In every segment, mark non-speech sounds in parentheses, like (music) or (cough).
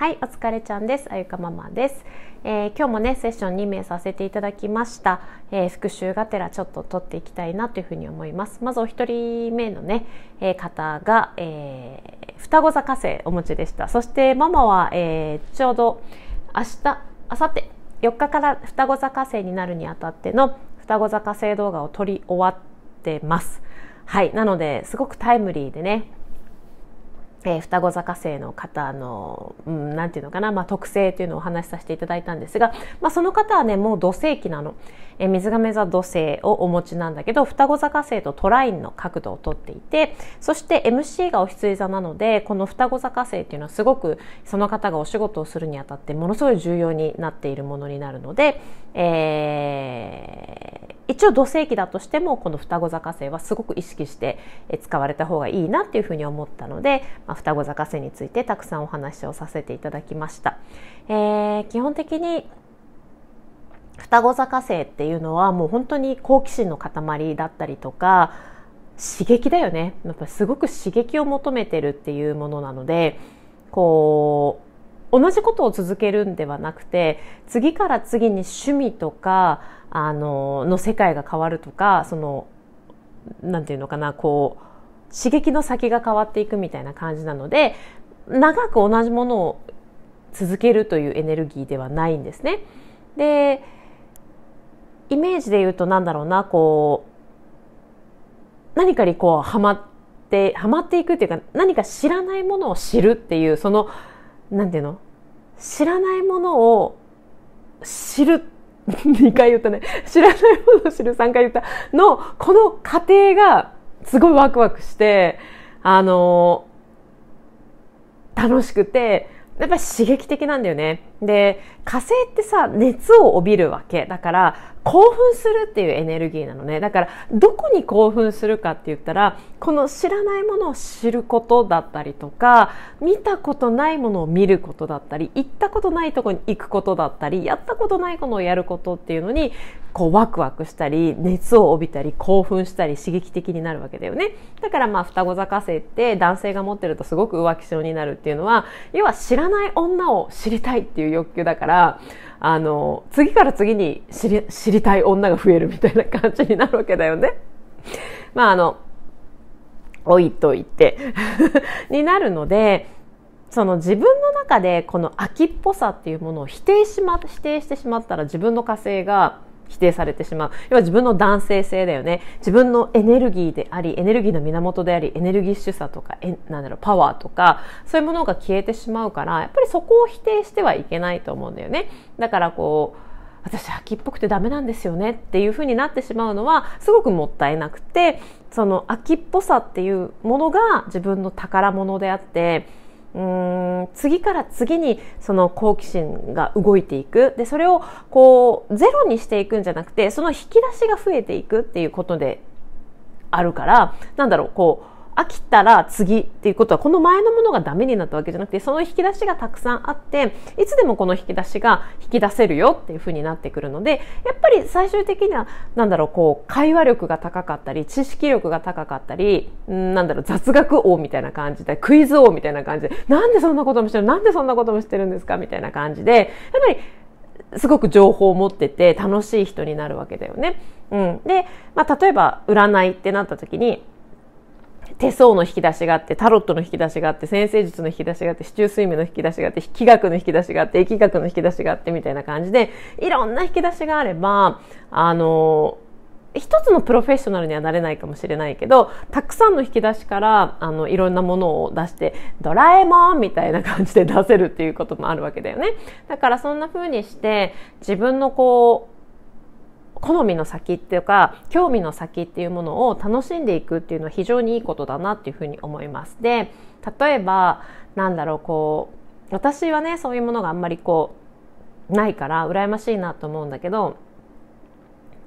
はい、お疲れちゃんです。あゆかママです。えー、今日もね、セッション2名させていただきました。えー、復習がてらちょっと取っていきたいなというふうに思います。まずお一人目のね、えー、方が、え双子座火星お持ちでした。そしてママは、えちょうど明日、明後日、4日から双子座火星になるにあたっての双子座火星動画を撮り終わってます。はい。なので、すごくタイムリーでね、えー、双子座火星の方の、うん、なんていうのかな、まあ、特性というのをお話しさせていただいたんですが、まあ、その方はね、もう土星期なの。えー、水亀座土星をお持ちなんだけど、双子座火星とトラインの角度をとっていて、そして MC がお羊座なので、この双子座火星っていうのはすごくその方がお仕事をするにあたってものすごい重要になっているものになるので、えー、一応土星期だとしてもこの双子座火星はすごく意識して使われた方がいいなっていうふうに思ったので、まあ、双子座火星についてたくさんお話をさせていただきました。えー、基本的に双子座火星っていうのはもう本当に好奇心の塊だったりとか刺激だよねやっぱすごく刺激を求めてるっていうものなのでこう同じことを続けるんではなくて次から次に趣味とかあのの世界が変わるとかそのなんていうのかなこう刺激の先が変わっていくみたいな感じなので長く同じものを続けるというエネルギーではないんですね。でイメージで言うとなんだろうなこう何かにこうはまってはまっていくっていうか何か知らないものを知るっていうその何ていうの知らないものを知る2 (laughs) 回言ったね知らないもの知る3回言ったのこの過程がすごいワクワクしてあの楽しくてやっぱり刺激的なんだよねで火星ってさ熱を帯びるわけだから興奮するっていうエネルギーなのねだからどこに興奮するかって言ったらこの知らないものを知ることだったりとか見たことないものを見ることだったり行ったことないとこに行くことだったりやったことないことをやることっていうのにこうワクワクしたり熱を帯びたり興奮したり刺激的になるわけだよねだからまあ双子座火星って男性が持ってるとすごく浮気症になるっていうのは要は知らない女を知りたいっていう欲求だから、あの、次から次に知り、知りたい女が増えるみたいな感じになるわけだよね。まあ、あの、置いといて (laughs) になるので、その自分の中でこの秋っぽさっていうものを否定しま、否定してしまったら自分の火星が否定されてしまう要は自分の男性性だよね自分のエネルギーでありエネルギーの源でありエネルギッシュさとかえなんだろうパワーとかそういうものが消えてしまうからやっぱりそこを否定してはいけないと思うんだよねだからこう私秋っぽくてダメなんですよねっていう風になってしまうのはすごくもったいなくてその秋っぽさっていうものが自分の宝物であってうん次から次にその好奇心が動いていくでそれをこうゼロにしていくんじゃなくてその引き出しが増えていくっていうことであるからなんだろうこう飽きたら次っていうことはこの前のものがダメになったわけじゃなくてその引き出しがたくさんあっていつでもこの引き出しが引き出せるよっていうふうになってくるのでやっぱり最終的にはなんだろうこう会話力が高かったり知識力が高かったりなんだろう雑学王みたいな感じでクイズ王みたいな感じでなんでそんなこともしてるなんでそんなこともしてるんですかみたいな感じでやっぱりすごく情報を持ってて楽しい人になるわけだよね。うん、で、まあ、例えば占いってなった時に手相の引き出しがあって、タロットの引き出しがあって、先生術の引き出しがあって、市中睡眠の引き出しがあって、気学の引き出しがあって、疫学の引き出しがあって、みたいな感じで、いろんな引き出しがあれば、あの、一つのプロフェッショナルにはなれないかもしれないけど、たくさんの引き出しから、あの、いろんなものを出して、ドラえもんみたいな感じで出せるっていうこともあるわけだよね。だからそんな風にして、自分のこう、好みの先っていうか興味の先っていうものを楽しんでいくっていうのは非常にいいことだなっていうふうに思います。で例えばなんだろうこう私はねそういうものがあんまりこうないから羨ましいなと思うんだけど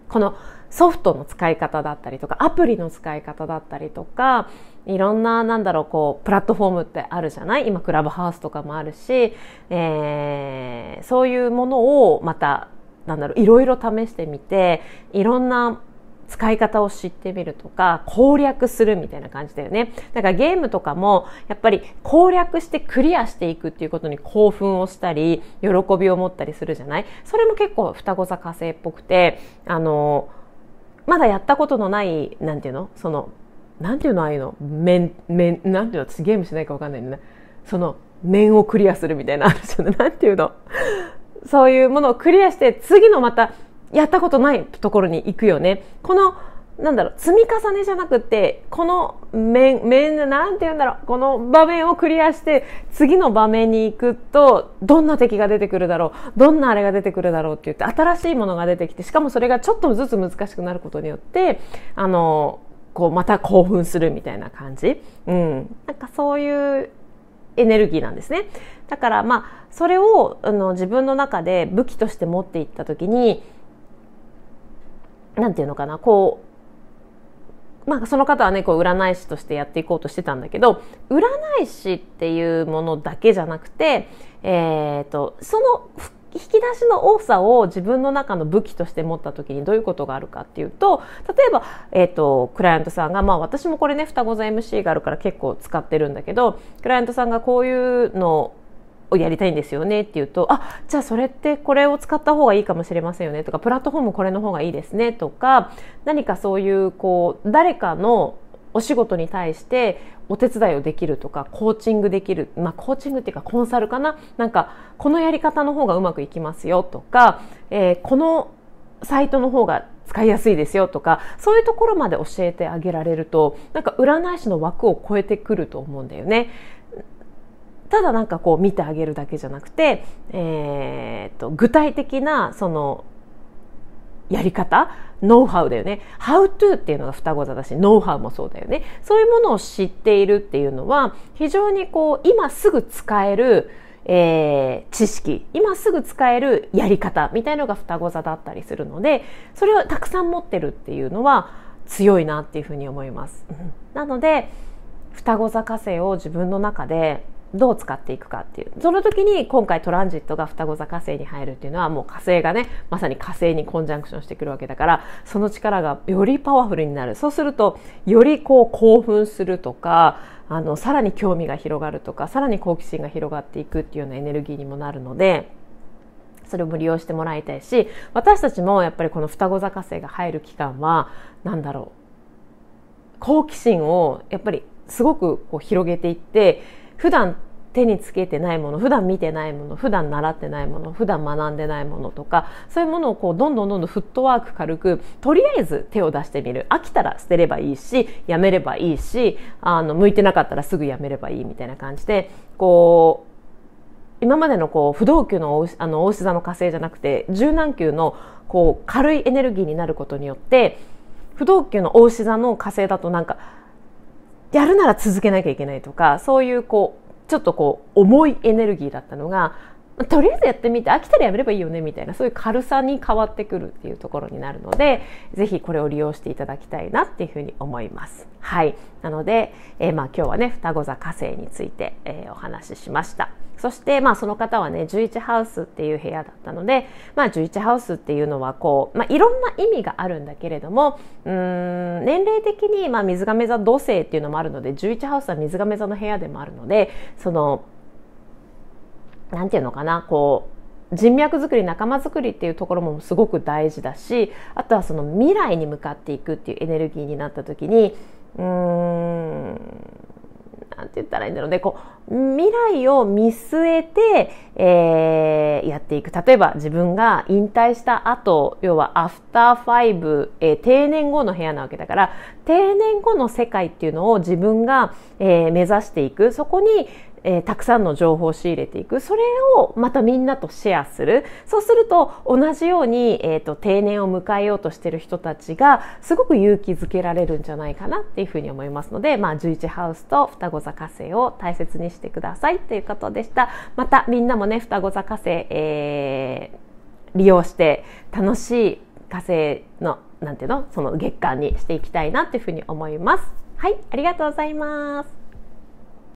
このソフトの使い方だったりとかアプリの使い方だったりとかいろんな、なんだろう、こう、プラットフォームってあるじゃない今、クラブハウスとかもあるし、えー、そういうものをまたなんだろういろいろ試してみていろんな使い方を知ってみるとか攻略するみたいな感じだよねだからゲームとかもやっぱり攻略してクリアしていくっていうことに興奮をしたり喜びを持ったりするじゃないそれも結構双子座火星っぽくてあのまだやったことのないなんていうのそのなんていうのああいうの面面なんていうの私ゲームしないかわかんないんだねその面をクリアするみたいなあるじゃないなんていうのそういうものをクリアして次のまたやったことないところに行くよね。このなんだろう積み重ねじゃなくてこの面面なんて言うんだろうこの場面をクリアして次の場面に行くとどんな敵が出てくるだろうどんなあれが出てくるだろうって言って新しいものが出てきてしかもそれがちょっとずつ難しくなることによってあのこうまた興奮するみたいな感じ、うん、なんかそういうエネルギーなんですね。だからまあそれをあの自分の中で武器として持っていった時に何て言うのかなこうまあ、その方はねこう占い師としてやっていこうとしてたんだけど占い師っていうものだけじゃなくて、えーとその引き出しの多さを自分の中の武器として持った時にどういうことがあるかっていうと例えば、えーと、とクライアントさんが、まあ、私もこれね双子座 MC があるから結構使ってるんだけどクライアントさんがこういうのをやりたいんですよねって言うとあじゃあそれってこれを使った方がいいかもしれませんよねとかプラットフォームこれの方がいいですねとか何かそういうこう誰かのお仕事に対してお手伝いをできるとかコーチングできる、まあ、コーチングっていうかコンサルかななんかこのやり方の方がうまくいきますよとか、えー、このサイトの方が使いやすいですよとかそういうところまで教えてあげられるとなんか占い師の枠を超えてくると思うんだよね。ただなんかこう見てあげるだけじゃなくて、えー、っと具体的なそのやり方ノウハウだよね。How to っていうのが双子座だし、ノウハウもそうだよね。そういうものを知っているっていうのは、非常にこう、今すぐ使える、えー、知識、今すぐ使えるやり方みたいのが双子座だったりするので、それをたくさん持ってるっていうのは強いなっていうふうに思います。なので、双子座火星を自分の中でどう使っていくかっていうその時に今回トランジットが双子座火星に入るっていうのはもう火星がねまさに火星にコンジャンクションしてくるわけだからその力がよりパワフルになるそうするとよりこう興奮するとかあのさらに興味が広がるとかさらに好奇心が広がっていくっていうようなエネルギーにもなるので。それも利用してもらいたいし私たちもやっぱりこの双子座火星が入る期間は何だろう好奇心をやっぱりすごくこう広げていって普段手につけてないもの普段見てないもの普段習ってないもの普段学んでないものとかそういうものをこうどんどんどんどんフットワーク軽くとりあえず手を出してみる飽きたら捨てればいいしやめればいいしあの向いてなかったらすぐやめればいいみたいな感じでこう今までのこう不動級のあの大牛座の火星じゃなくて柔軟球のこう軽いエネルギーになることによって不動級の大牛座の火星だとなんかやるなら続けなきゃいけないとかそういうこうちょっとこう重いエネルギーだったのがとりあえずやってみて飽きたらやめればいいよねみたいなそういう軽さに変わってくるっていうところになるのでぜひこれを利用していただきたいなっていうふうに思います。はいなので、えー、まあ今日はね双子座火星について、えー、お話ししました。そしてまあその方はね11ハウスっていう部屋だったので、まあ、11ハウスっていうのはこう、まあ、いろんな意味があるんだけれどもうん年齢的にまあ水亀座土星っていうのもあるので11ハウスは水亀座の部屋でもあるのでその何て言うのかなこう人脈づくり仲間づくりっていうところもすごく大事だしあとはその未来に向かっていくっていうエネルギーになった時にうーんなんて言ったらいいんだろうねこう未来を見据えて、えー、やっていく例えば自分が引退した後要はアフターファイブ、え定年後の部屋なわけだから定年後の世界っていうのを自分が、えー、目指していくそこに、えー、たくさんの情報を仕入れていくそれをまたみんなとシェアするそうすると同じように、えーと、定年を迎えようとしてる人たちがすごく勇気づけられるんじゃないかなっていうふうに思いますので、まあ、11ハウスと双子座火星を大切にしてくださいということでしたまたみんなもね双子座火星、えー、利用して楽しい火星のなんていうのその月間にしていきたいなっていうふうに思います。はい、ありがとうございます。